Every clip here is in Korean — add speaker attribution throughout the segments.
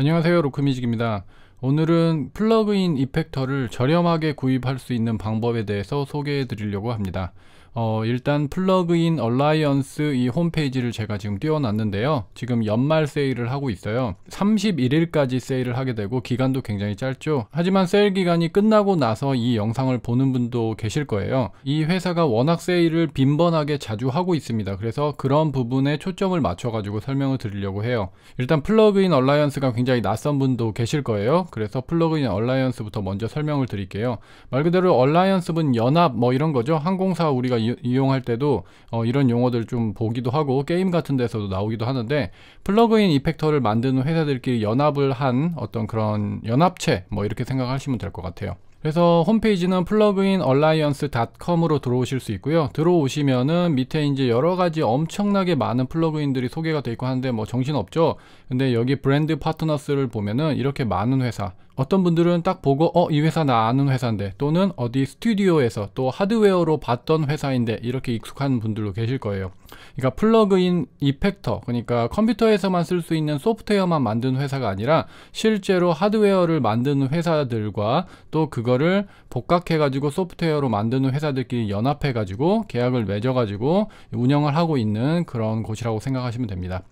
Speaker 1: 안녕하세요 로크뮤직입니다 오늘은 플러그인 이펙터를 저렴하게 구입할 수 있는 방법에 대해서 소개해 드리려고 합니다 어, 일단 플러그인 얼라이언스 이 홈페이지를 제가 지금 띄워놨는데요. 지금 연말 세일을 하고 있어요. 31일까지 세일을 하게 되고 기간도 굉장히 짧죠. 하지만 세일 기간이 끝나고 나서 이 영상을 보는 분도 계실 거예요. 이 회사가 워낙 세일을 빈번하게 자주 하고 있습니다. 그래서 그런 부분에 초점을 맞춰가지고 설명을 드리려고 해요. 일단 플러그인 얼라이언스가 굉장히 낯선 분도 계실 거예요. 그래서 플러그인 얼라이언스부터 먼저 설명을 드릴게요. 말 그대로 얼라이언스는 연합 뭐 이런 거죠. 항공사 우리가 이용할 때도 어, 이런 용어들 좀 보기도 하고 게임 같은 데서도 나오기도 하는데 플러그인 이펙터를 만드는 회사들끼리 연합을 한 어떤 그런 연합체 뭐 이렇게 생각하시면 될 것 같아요. 그래서 홈페이지는 플러그인 얼라이언스닷컴으로 들어오실 수 있고요. 들어오시면은 밑에 이제 여러 가지 엄청나게 많은 플러그인들이 소개가 되어 있고 하는데 뭐 정신없죠. 근데 여기 브랜드 파트너스를 보면은 이렇게 많은 회사 어떤 분들은 딱 보고 어 이 회사 나 아는 회사인데 또는 어디 스튜디오에서 또 하드웨어로 봤던 회사인데 이렇게 익숙한 분들도 계실 거예요 그러니까 플러그인 이펙터 그러니까 컴퓨터에서만 쓸 수 있는 소프트웨어만 만든 회사가 아니라 실제로 하드웨어를 만드는 회사들과 또 그거를 복각해 가지고 소프트웨어로 만드는 회사들끼리 연합해 가지고 계약을 맺어 가지고 운영을 하고 있는 그런 곳이라고 생각하시면 됩니다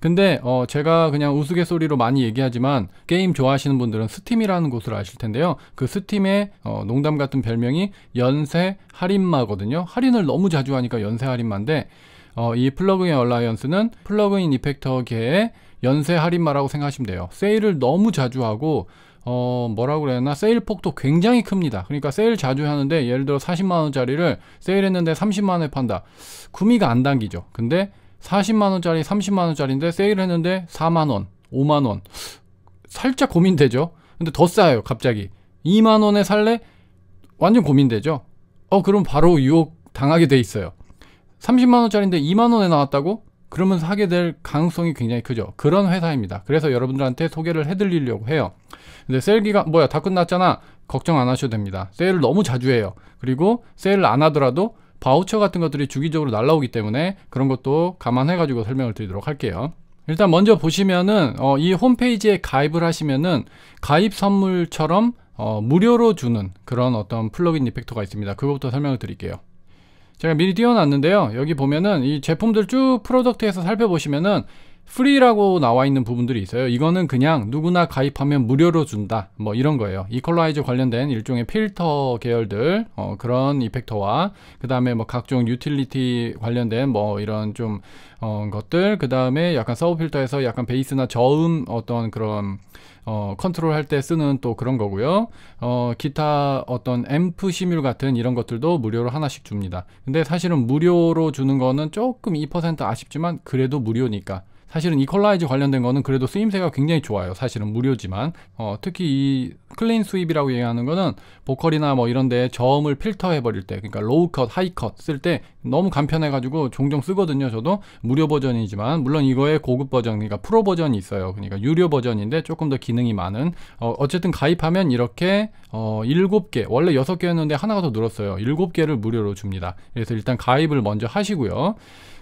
Speaker 1: 근데 어 제가 그냥 우스갯소리로 많이 얘기하지만 게임 좋아하시는 분들은 스팀이라는 곳을 아실 텐데요. 그 스팀의 어 농담 같은 별명이 연쇄 할인마거든요. 할인을 너무 자주 하니까 연쇄 할인마인데 어, 이 플러그인 얼라이언스는 플러그인 이펙터계의 연쇄 할인마라고 생각하시면 돼요. 세일을 너무 자주 하고 어, 뭐라고 그래야 하나 세일 폭도 굉장히 큽니다. 그러니까 세일 자주 하는데 예를 들어 40만 원짜리를 세일했는데 30만 원에 판다. 구미가 안 당기죠. 근데 40만원짜리 30만원짜리인데 세일을 했는데 4만원 5만원 살짝 고민되죠 근데 더 싸요 갑자기 2만원에 살래? 완전 고민되죠 어 그럼 바로 유혹 당하게 돼 있어요 30만원짜리인데 2만원에 나왔다고? 그러면 사게 될 가능성이 굉장히 크죠 그런 회사입니다 그래서 여러분들한테 소개를 해드리려고 해요 근데 세일기가 뭐야 다 끝났잖아 걱정 안 하셔도 됩니다 세일을 너무 자주 해요 그리고 세일을 안 하더라도 바우처 같은 것들이 주기적으로 날라오기 때문에 그런 것도 감안해 가지고 설명을 드리도록 할게요 일단 먼저 보시면은 어, 이 홈페이지에 가입을 하시면은 가입 선물처럼 어, 무료로 주는 그런 어떤 플러그인 이펙터가 있습니다 그것부터 설명을 드릴게요 제가 미리 띄워놨는데요 여기 보면은 이 제품들 쭉 프로덕트에서 살펴보시면은 프리라고 나와 있는 부분들이 있어요. 이거는 그냥 누구나 가입하면 무료로 준다. 뭐 이런 거예요. 이퀄라이즈 관련된 일종의 필터 계열들, 어, 그런 이펙터와, 그 다음에 뭐 각종 유틸리티 관련된 뭐 이런 좀, 어, 것들, 그 다음에 약간 서브 필터에서 약간 베이스나 저음 어떤 그런, 어, 컨트롤 할 때 쓰는 또 그런 거고요. 어, 기타 어떤 앰프 시뮬 같은 이런 것들도 무료로 하나씩 줍니다. 근데 사실은 무료로 주는 거는 조금 2% 아쉽지만 그래도 무료니까 사실은 이퀄라이즈 관련된 거는 그래도 쓰임새가 굉장히 좋아요. 사실은 무료지만 어, 특히 이 클린 스윕이라고 얘기하는 거는 보컬이나 뭐 이런데 저음을 필터해 버릴 때, 그러니까 로우 컷, 하이 컷 쓸 때 너무 간편해가지고 종종 쓰거든요. 저도 무료 버전이지만 물론 이거에 고급 버전, 그러니까 프로 버전이 있어요. 그러니까 유료 버전인데 조금 더 기능이 많은. 어, 쨌든 가입하면 이렇게 어, 7개, 원래 6개였는데 하나가 더 늘었어요. 7개를 무료로 줍니다. 그래서 일단 가입을 먼저 하시고요.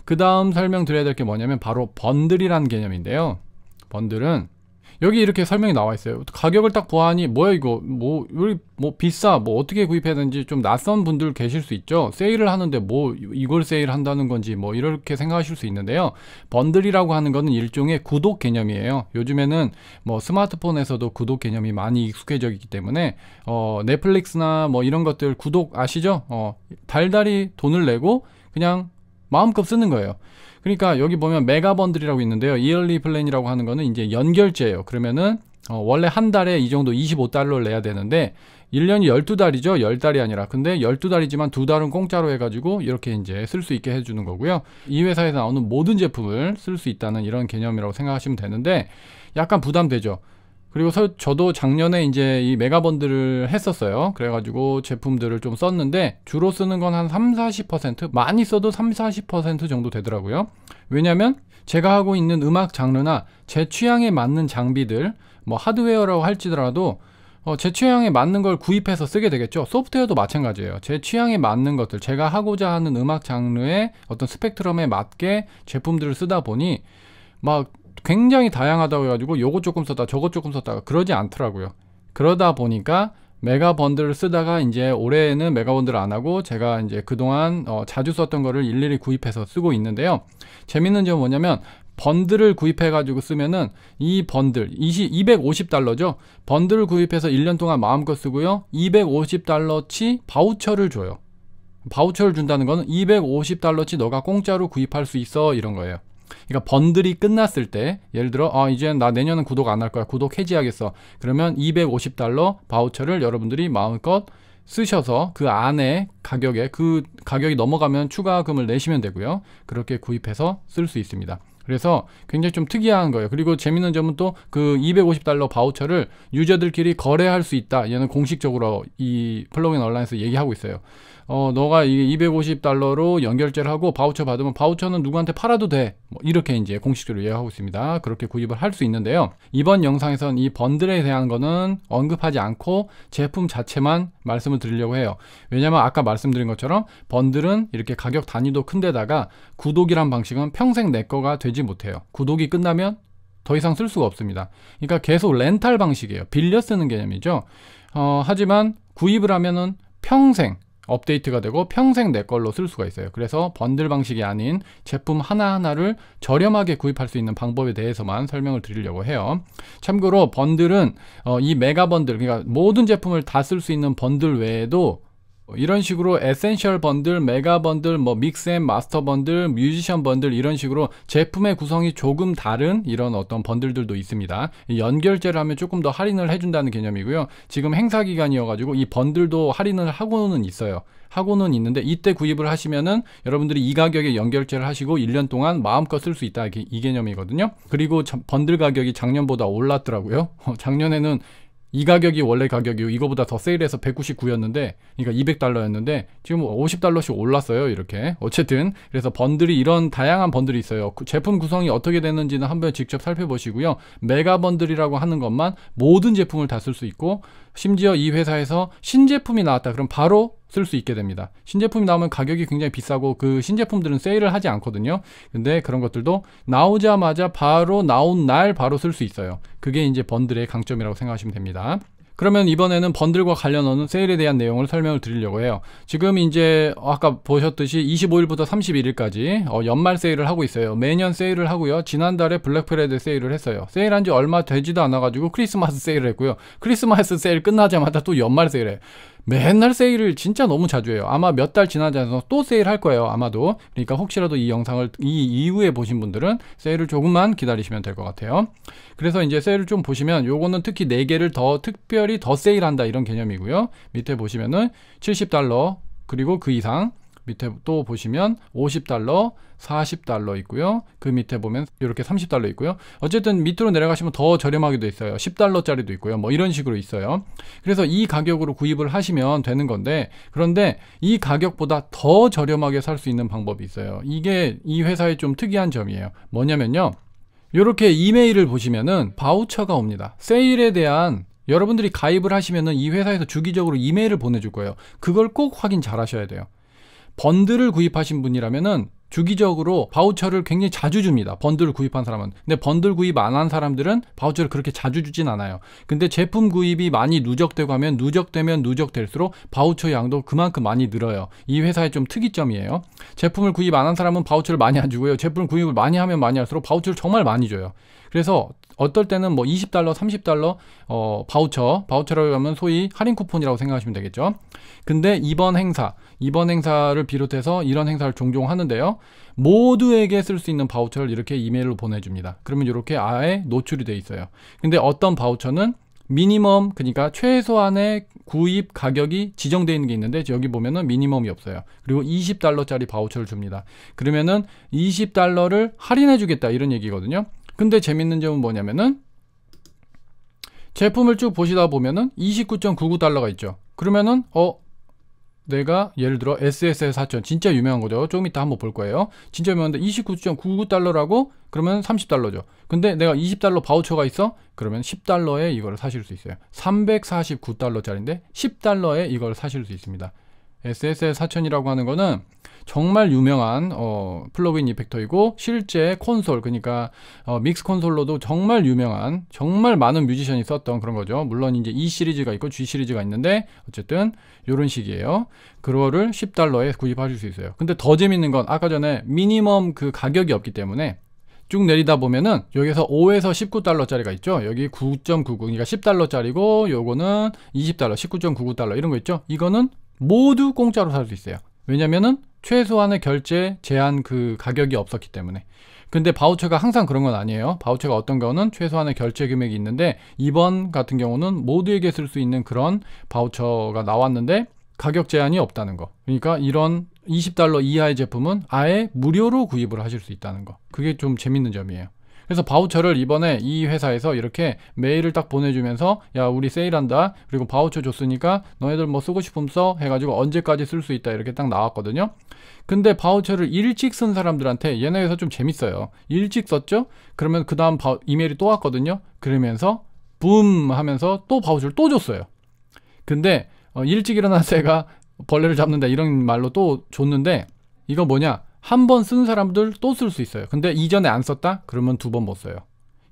Speaker 1: 그 다음 설명드려야 될 게 뭐냐면 바로 번들이라는 개념인데요 번들은 여기 이렇게 설명이 나와 있어요 가격을 딱 보아하니 뭐야 이거 뭐, 뭐 비싸 뭐 어떻게 구입해야 되는지 좀 낯선 분들 계실 수 있죠 세일을 하는데 뭐 이걸 세일한다는 건지 뭐 이렇게 생각하실 수 있는데요 번들이라고 하는 거는 일종의 구독 개념이에요 요즘에는 뭐 스마트폰에서도 구독 개념이 많이 익숙해져 있기 때문에 어 넷플릭스나 뭐 이런 것들 구독 아시죠 어 달달이 돈을 내고 그냥 마음껏 쓰는 거예요. 그러니까 여기 보면 메가번들이라고 있는데요. 이얼리 플랜이라고 하는 거는 이제 연결제예요. 그러면은 어, 원래 한 달에 이 정도 25달러를 내야 되는데 1년이 12달이죠. 10달이 아니라. 근데 12달이지만 두 달은 공짜로 해가지고 이렇게 이제 쓸 수 있게 해주는 거고요. 이 회사에서 나오는 모든 제품을 쓸 수 있다는 이런 개념이라고 생각하시면 되는데 약간 부담되죠. 그리고 서, 저도 작년에 이제 이 메가번드를 했었어요. 그래가지고 제품들을 좀 썼는데 주로 쓰는 건 한 3, 40% 많이 써도 3, 40% 정도 되더라고요. 왜냐면 제가 하고 있는 음악 장르나 제 취향에 맞는 장비들 뭐 하드웨어라고 할지더라도 어, 제 취향에 맞는 걸 구입해서 쓰게 되겠죠. 소프트웨어도 마찬가지예요. 제 취향에 맞는 것들, 제가 하고자 하는 음악 장르의 어떤 스펙트럼에 맞게 제품들을 쓰다 보니 막 굉장히 다양하다고 해가지고 요거 조금 썼다 저거 조금 썼다가 그러지 않더라고요. 그러다 보니까 메가 번들을 쓰다가 이제 올해에는 메가 번들을 안 하고 제가 이제 그동안 어, 자주 썼던 거를 일일이 구입해서 쓰고 있는데요. 재밌는 점은 뭐냐면 번들을 구입해 가지고 쓰면은 이 번들 20, 250달러죠. 번들을 구입해서 1년 동안 마음껏 쓰고요. 250달러치 바우처를 줘요. 바우처를 준다는 거는 250달러치 너가 공짜로 구입할 수 있어 이런 거예요. 그러니까 번들이 끝났을 때 예를 들어 아 이제 나 내년은 구독 안 할 거야 구독 해지하겠어 그러면 250달러 바우처를 여러분들이 마음껏 쓰셔서 그 안에 가격에 그 가격이 넘어가면 추가금을 내시면 되고요 그렇게 구입해서 쓸 수 있습니다 그래서 굉장히 좀 특이한 거예요. 그리고 재밌는 점은 또 그 250달러 바우처를 유저들끼리 거래할 수 있다. 얘는 공식적으로 이 플러그인 얼라인에서 얘기하고 있어요. 어, 너가 이게 250달러로 연결제를 하고 바우처 받으면 바우처는 누구한테 팔아도 돼. 뭐 이렇게 이제 공식적으로 예약하고 있습니다. 그렇게 구입을 할 수 있는데요. 이번 영상에선 이 번들에 대한 거는 언급하지 않고 제품 자체만 말씀을 드리려고 해요. 왜냐면 아까 말씀드린 것처럼 번들은 이렇게 가격 단위도 큰데다가 구독이란 방식은 평생 내 거가 되지 못해요. 구독이 끝나면 더 이상 쓸 수가 없습니다. 그러니까 계속 렌탈 방식이에요. 빌려 쓰는 개념이죠. 어, 하지만 구입을 하면은 평생 업데이트가 되고 평생 내 걸로 쓸 수가 있어요. 그래서 번들 방식이 아닌 제품 하나하나를 저렴하게 구입할 수 있는 방법에 대해서만 설명을 드리려고 해요. 참고로 번들은 어, 이 메가 번들, 그러니까 모든 제품을 다 쓸 수 있는 번들 외에도 어, 이런 식으로 에센셜 번들, 메가 번들, 뭐 믹스 앤 마스터 번들, 뮤지션 번들 이런 식으로 제품의 구성이 조금 다른 이런 어떤 번들들도 있습니다. 연결제를 하면 조금 더 할인을 해준다는 개념이고요. 지금 행사 기간이어가지고 이 번들도 할인을 하고는 있어요. 하고는 있는데 이때 구입을 하시면은 여러분들이 이 가격에 연결제를 하시고 1년 동안 마음껏 쓸 수 있다 이 개념이거든요. 그리고 번들 가격이 작년보다 올랐더라고요. 어, 작년에는 이 가격이 원래 가격이고 이거보다 더 세일해서 199였는데 그러니까 200달러였는데 지금 50달러씩 올랐어요 이렇게 어쨌든 그래서 번들이 이런 다양한 번들이 있어요 그 제품 구성이 어떻게 되는지는 한번 직접 살펴보시고요 메가 번들이라고 하는 것만 모든 제품을 다 쓸 수 있고 심지어 이 회사에서 신제품이 나왔다 그럼 바로 쓸수 있게 됩니다. 신제품이 나오면 가격이 굉장히 비싸고 그 신제품들은 세일을 하지 않거든요. 근데 그런 것들도 나오자마자 바로 나온 날 바로 쓸 수 있어요. 그게 이제 번들의 강점이라고 생각하시면 됩니다. 그러면 이번에는 번들과 관련하는 세일에 대한 내용을 설명을 드리려고 해요. 지금 이제 아까 보셨듯이 25일부터 31일까지 어 연말 세일을 하고 있어요. 매년 세일을 하고요. 지난달에 블랙프레드 세일을 했어요. 세일한 지 얼마 되지도 않아가지고 크리스마스 세일을 했고요. 크리스마스 세일 끝나자마자 또 연말 세일을 해요. 맨날 세일을 진짜 너무 자주 해요. 아마 몇 달 지나지 않아서 또 세일할 거예요. 아마도. 그러니까 혹시라도 이 영상을 이 이후에 보신 분들은 세일을 조금만 기다리시면 될 것 같아요. 그래서 이제 세일을 좀 보시면 요거는 특히 4개를 더 특별히 더 세일한다 이런 개념이고요. 밑에 보시면은 70달러 그리고 그 이상 밑에 또 보시면 50달러, 40달러 있고요. 그 밑에 보면 이렇게 30달러 있고요. 어쨌든 밑으로 내려가시면 더 저렴하게도 있어요. 10달러짜리도 있고요. 뭐 이런 식으로 있어요. 그래서 이 가격으로 구입을 하시면 되는 건데 그런데 이 가격보다 더 저렴하게 살 수 있는 방법이 있어요. 이게 이 회사의 좀 특이한 점이에요. 뭐냐면요. 이렇게 이메일을 보시면은 바우처가 옵니다. 세일에 대한 여러분들이 가입을 하시면은 이 회사에서 주기적으로 이메일을 보내줄 거예요. 그걸 꼭 확인 잘 하셔야 돼요. 번들을 구입하신 분이라면은 주기적으로 바우처를 굉장히 자주 줍니다. 번들을 구입한 사람은. 근데 번들 구입 안 한 사람들은 바우처를 그렇게 자주 주진 않아요. 근데 제품 구입이 많이 누적되고 하면 누적되면 누적될수록 바우처 양도 그만큼 많이 늘어요. 이 회사의 좀 특이점이에요. 제품을 구입 안 한 사람은 바우처를 많이 안 주고요. 제품 을 구입을 많이 하면 많이 할수록 바우처를 정말 많이 줘요. 그래서 어떨 때는 뭐 20달러, 30달러 어, 바우처, 바우처라고 하면 소위 할인 쿠폰이라고 생각하시면 되겠죠. 근데 이번 행사, 이번 행사를 비롯해서 이런 행사를 종종 하는데요. 모두에게 쓸 수 있는 바우처를 이렇게 이메일로 보내줍니다. 그러면 이렇게 아예 노출이 돼 있어요. 근데 어떤 바우처는 미니멈 그러니까 최소한의 구입 가격이 지정되어 있는 게 있는데 여기 보면은 미니멈이 없어요. 그리고 20달러짜리 바우처를 줍니다. 그러면은 20달러를 할인해 주겠다 이런 얘기거든요. 근데 재밌는 점은 뭐냐면은 제품을 쭉 보시다 보면은 29.99달러가 있죠. 그러면은 어 내가 예를 들어 SSL 4000 진짜 유명한 거죠. 조금 이따 한번 볼 거예요. 진짜 유명한데 29.99달러라고 그러면 30달러죠. 근데 내가 20달러 바우처가 있어? 그러면 10달러에 이걸 사실 수 있어요. 349달러짜리인데 10달러에 이걸 사실 수 있습니다. SSL 4000이라고 하는 거는 정말 유명한 어, 플러그인 이펙터이고 실제 콘솔 그러니까 어, 믹스 콘솔로도 정말 유명한 정말 많은 뮤지션이 썼던 그런 거죠. 물론 이제 E 시리즈가 있고 G 시리즈가 있는데 어쨌든 요런 식이에요. 그거를 10달러에 구입하실 수 있어요. 근데 더 재밌는 건 아까 전에 미니멈 그 가격이 없기 때문에 쭉 내리다 보면은 여기서 5에서 19달러짜리가 있죠. 여기 9.99 그러니까 10달러짜리고 요거는 20달러, 19.99달러 이런 거 있죠. 이거는 모두 공짜로 살 수 있어요. 왜냐면은 최소한의 결제 제한 그 가격이 없었기 때문에 근데 바우처가 항상 그런 건 아니에요 바우처가 어떤 경우는 최소한의 결제 금액이 있는데 이번 같은 경우는 모두에게 쓸 수 있는 그런 바우처가 나왔는데 가격 제한이 없다는 거 그러니까 이런 20달러 이하의 제품은 아예 무료로 구입을 하실 수 있다는 거 그게 좀 재밌는 점이에요 그래서 바우처를 이번에 이 회사에서 이렇게 메일을 딱 보내주면서 야 우리 세일한다 그리고 바우처 줬으니까 너희들 뭐 쓰고 싶으면 써 해가지고 언제까지 쓸 수 있다 이렇게 딱 나왔거든요 근데 바우처를 일찍 쓴 사람들한테 얘네 회사 좀 재밌어요 일찍 썼죠 그러면 그 다음 이메일이 또 왔거든요 그러면서 붐 하면서 또 바우처를 또 줬어요 근데 어, 일찍 일어난 새가 벌레를 잡는다 이런 말로 또 줬는데 이거 뭐냐 한번쓴 사람들 또 쓸 수 있어요. 근데 이전에 안 썼다? 그러면 두 번 못 써요.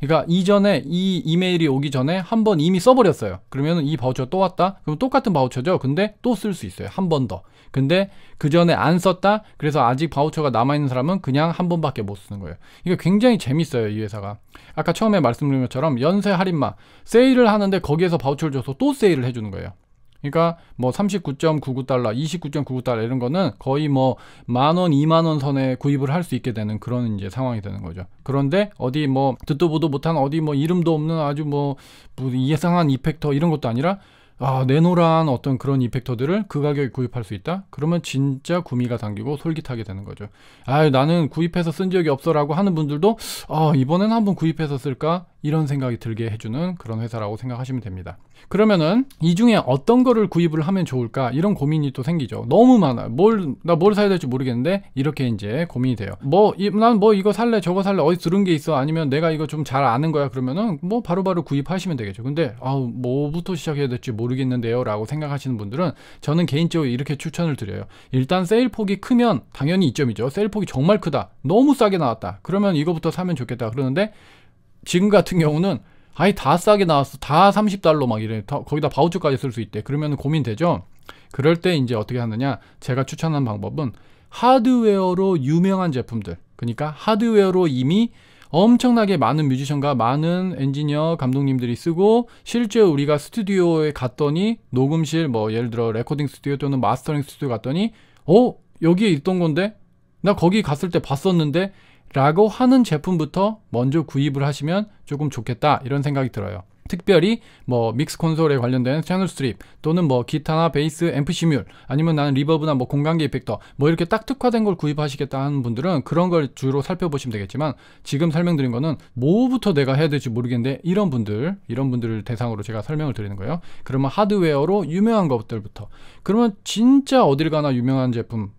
Speaker 1: 그러니까 이전에 이 이메일이 오기 전에 한 번 이미 써버렸어요. 그러면 이 바우처 또 왔다? 그럼 똑같은 바우처죠. 근데 또 쓸 수 있어요. 한 번 더. 근데 그 전에 안 썼다? 그래서 아직 바우처가 남아있는 사람은 그냥 한 번밖에 못 쓰는 거예요. 이게 굉장히 재밌어요. 이 회사가. 아까 처음에 말씀드린 것처럼 연쇄 할인마 세일을 하는데 거기에서 바우처를 줘서 또 세일을 해주는 거예요. 그러니까 뭐 39.99달러, 29.99달러 이런 거는 거의 뭐 만 원, 2만 원 선에 구입을 할 수 있게 되는 그런 이제 상황이 되는 거죠. 그런데 어디 뭐 듣도 보도 못한 어디 뭐 이름도 없는 아주 뭐 예상한 뭐 이펙터 이런 것도 아니라 아, 내노란 어떤 그런 이펙터들을 그 가격에 구입할 수 있다? 그러면 진짜 구미가 당기고 솔깃하게 되는 거죠. 아, 나는 구입해서 쓴 적이 없어라고 하는 분들도 아, 이번엔 한번 구입해서 쓸까? 이런 생각이 들게 해주는 그런 회사라고 생각하시면 됩니다. 그러면은 이 중에 어떤 거를 구입을 하면 좋을까 이런 고민이 또 생기죠 너무 많아요 뭘나 뭘 사야 될지 모르겠는데 이렇게 이제 고민이 돼요 뭐 난뭐 뭐 이거 살래 저거 살래 어디 들은 게 있어 아니면 내가 이거 좀 잘 아는 거야 그러면은 뭐 바로바로 바로 구입하시면 되겠죠 근데 아우 뭐부터 시작해야 될지 모르겠는데요 라고 생각하시는 분들은 저는 개인적으로 이렇게 추천을 드려요 일단 세일 폭이 크면 당연히 이점이죠 세일 폭이 정말 크다 너무 싸게 나왔다 그러면 이거부터 사면 좋겠다 그러는데 지금 같은 경우는 아예 다 싸게 나왔어. 다 30달러 막 이래. 다, 거기다 바우처까지 쓸 수 있대. 그러면 고민되죠? 그럴 때 이제 어떻게 하느냐? 제가 추천한 방법은 하드웨어로 유명한 제품들. 그러니까 하드웨어로 이미 엄청나게 많은 뮤지션과 많은 엔지니어 감독님들이 쓰고 실제 우리가 스튜디오에 갔더니 녹음실 뭐 예를 들어 레코딩 스튜디오 또는 마스터링 스튜디오 갔더니 어 여기에 있던 건데 나 거기 갔을 때 봤었는데 라고 하는 제품부터 먼저 구입을 하시면 조금 좋겠다 이런 생각이 들어요. 특별히 뭐 믹스 콘솔에 관련된 채널 스트립 또는 뭐 기타나 베이스 앰프 시뮬 아니면 나는 리버브나 뭐 공간계 이펙터 뭐 이렇게 딱 특화된 걸 구입하시겠다 하는 분들은 그런 걸 주로 살펴보시면 되겠지만 지금 설명드린 거는 뭐부터 내가 해야 될지 모르겠는데 이런 분들 이런 분들을 대상으로 제가 설명을 드리는 거예요 그러면 하드웨어로 유명한 것들부터 그러면 진짜 어딜 가나 유명한 제품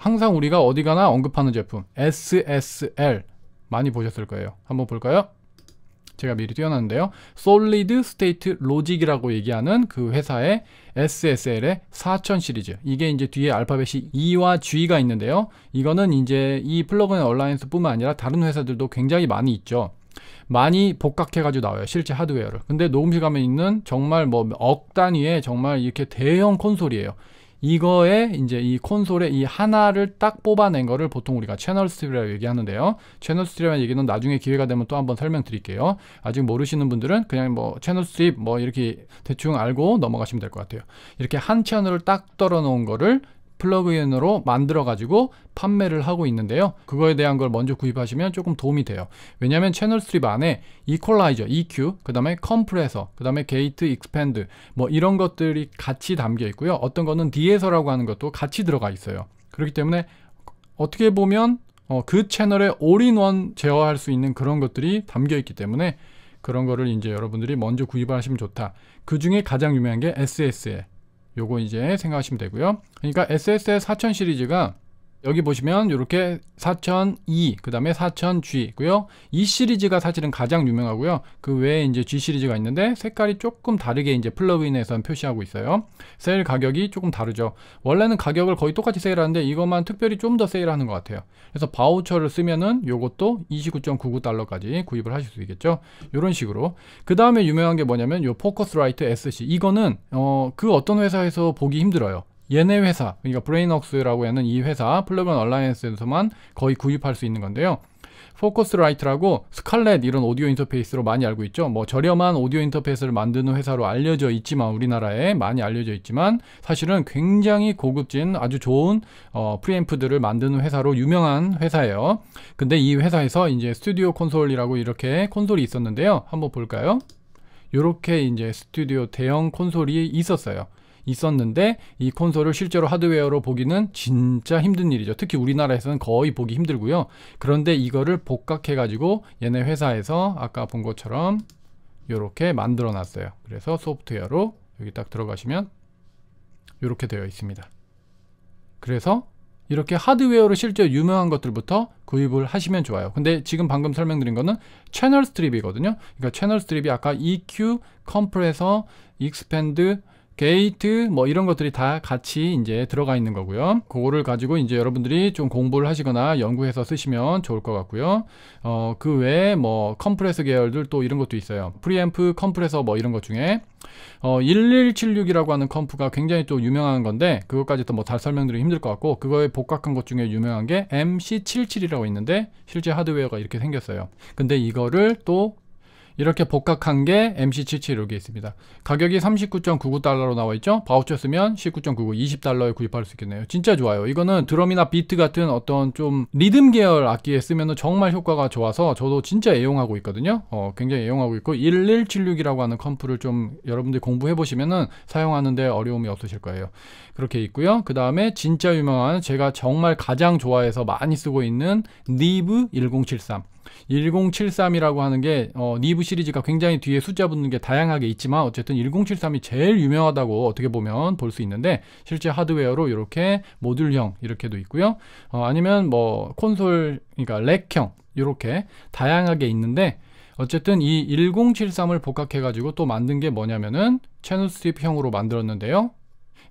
Speaker 1: 항상 우리가 어디 가나 언급하는 제품 SSL 많이 보셨을 거예요. 한번 볼까요? 제가 미리 뛰어놨는데요 솔리드 스테이트 로직이라고 얘기하는 그 회사의 SSL의 4000 시리즈. 이게 이제 뒤에 알파벳이 E와 G가 있는데요. 이거는 이제 이 플러그인 얼라인스뿐만 아니라 다른 회사들도 굉장히 많이 있죠. 많이 복각해가지고 나와요. 실제 하드웨어를. 근데 녹음실 가면 있는 정말 뭐 억 단위의 정말 이렇게 대형 콘솔이에요. 이거에 이제 이콘솔에이 하나를 딱 뽑아낸 거를 보통 우리가 채널 스트립이라고 얘기하는데요. 채널 스트립이라는 얘기는 나중에 기회가 되면 또 한번 설명드릴게요. 아직 모르시는 분들은 그냥 뭐 채널 스트립 뭐 이렇게 대충 알고 넘어가시면 될 것 같아요. 이렇게 한 채널을 딱 떨어놓은 거를 플러그인으로 만들어 가지고 판매를 하고 있는데요 그거에 대한 걸 먼저 구입하시면 조금 도움이 돼요 왜냐하면 채널 스트립 안에 이퀄라이저 EQ 그 다음에 컴프레서 그 다음에 게이트 익스팬드 뭐 이런 것들이 같이 담겨 있고요 어떤 거는 디에서라고 하는 것도 같이 들어가 있어요 그렇기 때문에 어떻게 보면 어, 그 채널에 올인원 제어할 수 있는 그런 것들이 담겨 있기 때문에 그런 거를 이제 여러분들이 먼저 구입을 하시면 좋다. 그 중에 가장 유명한 게 SSL. 요거 이제 생각하시면 되고요. 그러니까 SSL 4000 시리즈가 여기 보시면 이렇게 4002, 그 다음에 4000G 있고요. 이 시리즈가 사실은 가장 유명하고요. 그 외에 이제 G 시리즈가 있는데 색깔이 조금 다르게 이제 플러그인에선 표시하고 있어요. 세일 가격이 조금 다르죠. 원래는 가격을 거의 똑같이 세일하는데 이것만 특별히 좀 더 세일하는 것 같아요. 그래서 바우처를 쓰면은 이것도 29.99달러까지 구입을 하실 수 있겠죠. 이런 식으로. 그 다음에 유명한 게 뭐냐면 요 포커스라이트 SC. 이거는 어, 그 어떤 회사에서 보기 힘들어요. 얘네 회사, 그러니까 브레인웍스라고 하는 이 회사 플러그인 얼라이언스에서만 거의 구입할 수 있는 건데요. 포커스라이트라고 스칼렛 이런 오디오 인터페이스로 많이 알고 있죠. 뭐 저렴한 오디오 인터페이스를 만드는 회사로 알려져 있지만 우리나라에 많이 알려져 있지만 사실은 굉장히 고급진 아주 좋은 어, 프리앰프들을 만드는 회사로 유명한 회사예요. 근데 이 회사에서 이제 스튜디오 콘솔이라고 이렇게 콘솔이 있었는데요. 한번 볼까요? 이렇게 이제 스튜디오 대형 콘솔이 있었어요. 있었는데 이 콘솔을 실제로 하드웨어로 보기는 진짜 힘든 일이죠. 특히 우리나라에서는 거의 보기 힘들고요. 그런데 이거를 복각해 가지고 얘네 회사에서 아까 본 것처럼 이렇게 만들어 놨어요. 그래서 소프트웨어로 여기 딱 들어가시면 이렇게 되어 있습니다. 그래서 이렇게 하드웨어로 실제 유명한 것들부터 구입을 하시면 좋아요. 근데 지금 방금 설명드린 거는 채널 스트립이거든요. 그러니까 채널 스트립이 아까 EQ, 컴프레서, 익스팬드, 게이트 뭐 이런 것들이 다 같이 이제 들어가 있는 거고요. 그거를 가지고 이제 여러분들이 좀 공부를 하시거나 연구해서 쓰시면 좋을 것 같고요. 어, 그 외에 뭐 컴프레서 계열들 또 이런 것도 있어요. 프리앰프, 컴프레서 뭐 이런 것 중에 어, 1176이라고 하는 컴프가 굉장히 또 유명한 건데 그것까지 도뭐 잘 설명드리기 힘들 것 같고 그거에 복각한 것 중에 유명한 게 MC77이라고 있는데 실제 하드웨어가 이렇게 생겼어요. 근데 이거를 또 이렇게 복각한 게 MC77 여기 있습니다. 가격이 39.99달러로 나와 있죠. 바우처 쓰면 19.99, 20달러에 구입할 수 있겠네요. 진짜 좋아요. 이거는 드럼이나 비트 같은 어떤 좀 리듬 계열 악기에 쓰면 정말 효과가 좋아서 저도 진짜 애용하고 있거든요. 어, 굉장히 애용하고 있고 1176이라고 하는 컴프를 좀 여러분들이 공부해 보시면은 사용하는데 어려움이 없으실 거예요. 그렇게 있고요. 그 다음에 진짜 유명한 제가 정말 가장 좋아해서 많이 쓰고 있는 니브 1073 1073이라고 하는 게 어, 니브 시리즈가 굉장히 뒤에 숫자 붙는 게 다양하게 있지만 어쨌든 1073이 제일 유명하다고 어떻게 보면 볼 수 있는데 실제 하드웨어로 이렇게 모듈형 이렇게도 있고요. 어, 아니면 뭐 콘솔 그러니까 렉형 이렇게 다양하게 있는데 어쨌든 이 1073을 복합해가지고또 만든 게 뭐냐면은 채널 스트립형으로 만들었는데요.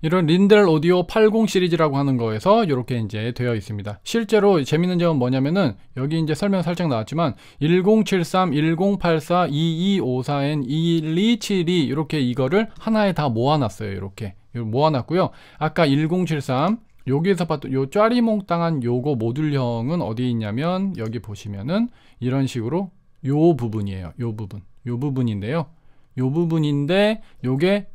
Speaker 1: 이런 린델 오디오 80 시리즈라고 하는 거에서 이렇게 이제 되어 있습니다. 실제로 재밌는 점은 뭐냐면은 여기 이제 설명 살짝 나왔지만 1073, 1084, 2254N, 2272 이렇게 이거를 하나에 다 모아놨어요. 이렇게 모아놨고요. 아까 1073 여기에서 봤던 요 짜리몽땅한 요거 모듈형은 어디 있냐면 여기 보시면은 이런 식으로 요 부분이에요. 요 부분. 요 부분인데요. 요 부분인데 요게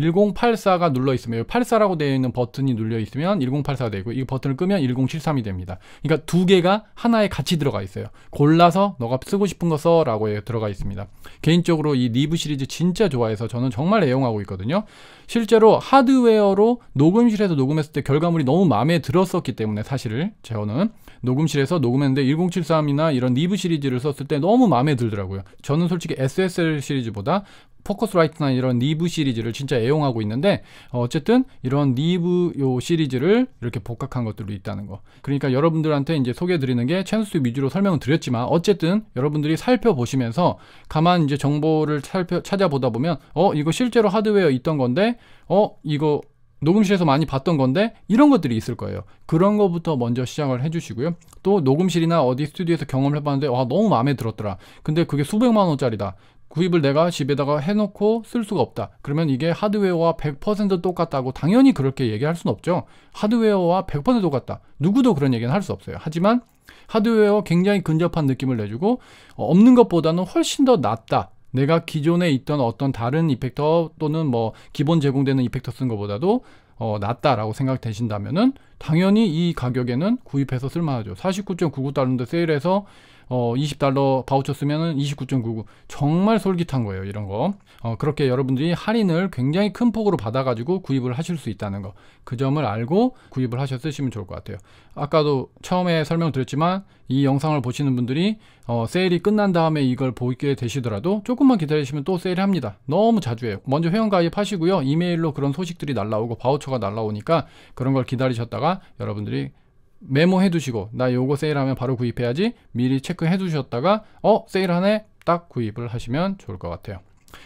Speaker 1: 1084가 눌러 있으면 84라고 되어 있는 버튼이 눌려 있으면 1084가 되고 이 버튼을 끄면 1073이 됩니다. 그러니까 두 개가 하나에 같이 들어가 있어요. 골라서 너가 쓰고 싶은 거 써라고 들어가 있습니다. 개인적으로 이 리브 시리즈 진짜 좋아해서 저는 정말 애용하고 있거든요. 실제로 하드웨어로 녹음실에서 녹음했을 때 결과물이 너무 마음에 들었었기 때문에 사실을 저는 녹음실에서 녹음했는데 1073이나 이런 리브 시리즈를 썼을 때 너무 마음에 들더라고요. 저는 솔직히 SSL 시리즈보다 포커스라이트나 이런 리브 시리즈를 진짜 애용하고 있는데 어, 어쨌든 이런 리브 요 시리즈를 이렇게 복각한 것들도 있다는 거 그러니까 여러분들한테 이제 소개해 드리는 게 첸수 위주로 설명을 드렸지만 어쨌든 여러분들이 살펴보시면서 가만 이제 정보를 살펴 찾아보다 보면 어 이거 실제로 하드웨어 있던 건데 어 이거 녹음실에서 많이 봤던 건데 이런 것들이 있을 거예요. 그런 것부터 먼저 시작을 해주시고요. 또 녹음실이나 어디 스튜디오에서 경험을 해봤는데 와 너무 마음에 들었더라. 근데 그게 수백만 원짜리다. 구입을 내가 집에다가 해놓고 쓸 수가 없다. 그러면 이게 하드웨어와 100% 똑같다고 당연히 그렇게 얘기할 수는 없죠. 하드웨어와 100% 똑같다. 누구도 그런 얘기는 할 수 없어요. 하지만 하드웨어 굉장히 근접한 느낌을 내주고 어, 없는 것보다는 훨씬 더 낫다. 내가 기존에 있던 어떤 다른 이펙터 또는 뭐 기본 제공되는 이펙터 쓴 것보다도 어, 낫다라고 생각되신다면은 당연히 이 가격에는 구입해서 쓸만하죠. 49.99달러인데 세일해서 어, 20달러 바우처 쓰면은 29.99 정말 솔깃한 거예요 이런 거 어, 그렇게 여러분들이 할인을 굉장히 큰 폭으로 받아가지고 구입을 하실 수 있다는 거 그 점을 알고 구입을 하셨으시면 좋을 것 같아요 아까도 처음에 설명드렸지만 이 영상을 보시는 분들이 어, 세일이 끝난 다음에 이걸 보게 되시더라도 조금만 기다리시면 또 세일을 합니다 너무 자주 해요 먼저 회원 가입하시고요 이메일로 그런 소식들이 날라오고 바우처가 날라오니까 그런 걸 기다리셨다가 여러분들이 메모해 두시고 나 요거 세일하면 바로 구입해야지 미리 체크해 두셨다가 어 세일하네 딱 구입을 하시면 좋을 것 같아요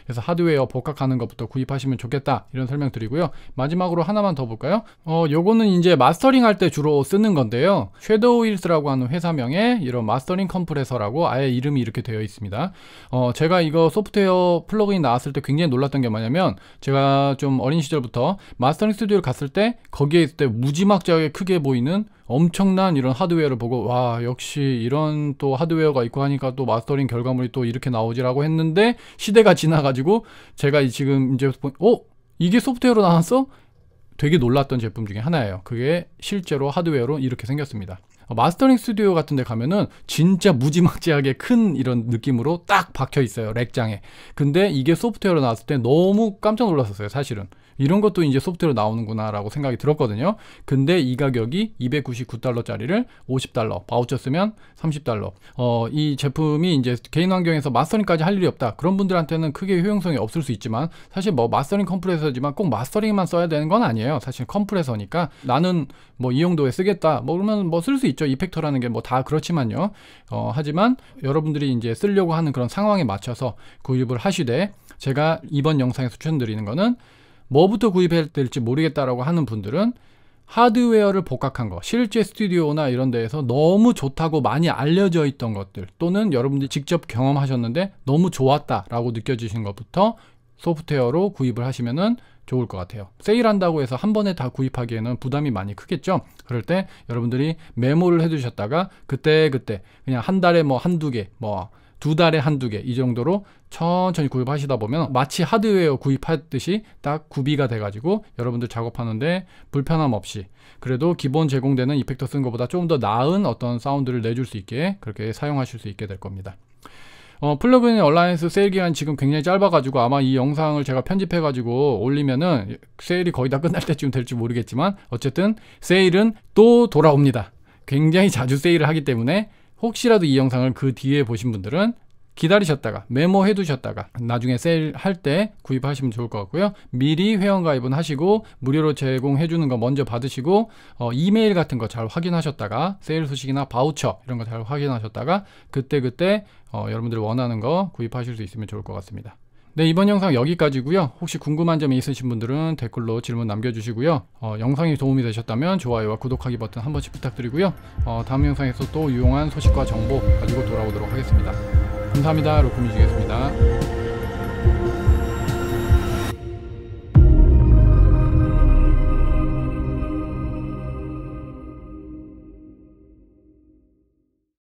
Speaker 1: 그래서 하드웨어 복각하는 것부터 구입하시면 좋겠다 이런 설명 드리고요 마지막으로 하나만 더 볼까요 어 요거는 이제 마스터링 할 때 주로 쓰는 건데요 섀도우힐스라고 하는 회사명에 이런 마스터링 컴프레서라고 아예 이름이 이렇게 되어 있습니다 어 제가 이거 소프트웨어 플러그인 나왔을 때 굉장히 놀랐던 게 뭐냐면 제가 좀 어린 시절부터 마스터링 스튜디오를 갔을 때 거기에 있을 때 무지막지하게 크게 보이는 엄청난 이런 하드웨어를 보고 와 역시 이런 또 하드웨어가 있고 하니까 또 마스터링 결과물이 또 이렇게 나오지라고 했는데 시대가 지나가지고 제가 지금 이제 어 이게 소프트웨어로 나왔어? 되게 놀랐던 제품 중에 하나예요. 그게 실제로 하드웨어로 이렇게 생겼습니다. 어, 마스터링 스튜디오 같은 데 가면은 진짜 무지막지하게 큰 이런 느낌으로 딱 박혀 있어요. 렉장에. 근데 이게 소프트웨어로 나왔을 때 너무 깜짝 놀랐었어요. 사실은. 이런 것도 이제 소프트웨어로 나오는구나라고 생각이 들었거든요. 근데 이 가격이 299달러짜리를 50달러, 바우처 쓰면 30달러. 어, 이 제품이 이제 개인 환경에서 마스터링까지 할 일이 없다. 그런 분들한테는 크게 효용성이 없을 수 있지만 사실 뭐 마스터링 컴프레서지만 꼭 마스터링만 써야 되는 건 아니에요. 사실 컴프레서니까 나는 뭐 이 용도에 쓰겠다. 뭐 그러면 뭐 쓸 수 있죠. 있죠. 이펙터라는 게 뭐 다 그렇지만요. 어, 하지만 여러분들이 이제 쓰려고 하는 그런 상황에 맞춰서 구입을 하시되 제가 이번 영상에서 추천드리는 거는 뭐부터 구입해야 될지 모르겠다라고 하는 분들은 하드웨어를 복각한 거 실제 스튜디오나 이런 데에서 너무 좋다고 많이 알려져 있던 것들 또는 여러분들이 직접 경험하셨는데 너무 좋았다 라고 느껴지신 것부터 소프트웨어로 구입을 하시면은 좋을 것 같아요. 세일한다고 해서 한 번에 다 구입하기에는 부담이 많이 크겠죠. 그럴 때 여러분들이 메모를 해두셨다가 그때 그때 그냥 한 달에 뭐 한두 개, 뭐 두 달에 한두 개 이 정도로 천천히 구입하시다 보면 마치 하드웨어 구입했듯이 딱 구비가 돼가지고 여러분들 작업하는데 불편함 없이 그래도 기본 제공되는 이펙터 쓴 것보다 조금 더 나은 어떤 사운드를 내줄 수 있게 그렇게 사용하실 수 있게 될 겁니다. 어, 플러그인 얼라이언스 세일 기간 지금 굉장히 짧아가지고 아마 이 영상을 제가 편집해가지고 올리면은 세일이 거의 다 끝날 때쯤 될지 모르겠지만 어쨌든 세일은 또 돌아옵니다. 굉장히 자주 세일을 하기 때문에 혹시라도 이 영상을 그 뒤에 보신 분들은 기다리셨다가 메모해 두셨다가 나중에 세일할 때 구입하시면 좋을 것 같고요 미리 회원가입은 하시고 무료로 제공해 주는 거 먼저 받으시고 어, 이메일 같은 거 잘 확인하셨다가 세일 소식이나 바우처 이런 거 잘 확인하셨다가 그때그때 그때, 어, 여러분들 원하는 거 구입하실 수 있으면 좋을 것 같습니다 네 이번 영상 여기까지고요 혹시 궁금한 점이 있으신 분들은 댓글로 질문 남겨주시고요 어, 영상이 도움이 되셨다면 좋아요와 구독하기 버튼 한 번씩 부탁드리고요 어, 다음 영상에서 또 유용한 소식과 정보 가지고 돌아오도록 하겠습니다 감사합니다. 로크뮤직이었습니다.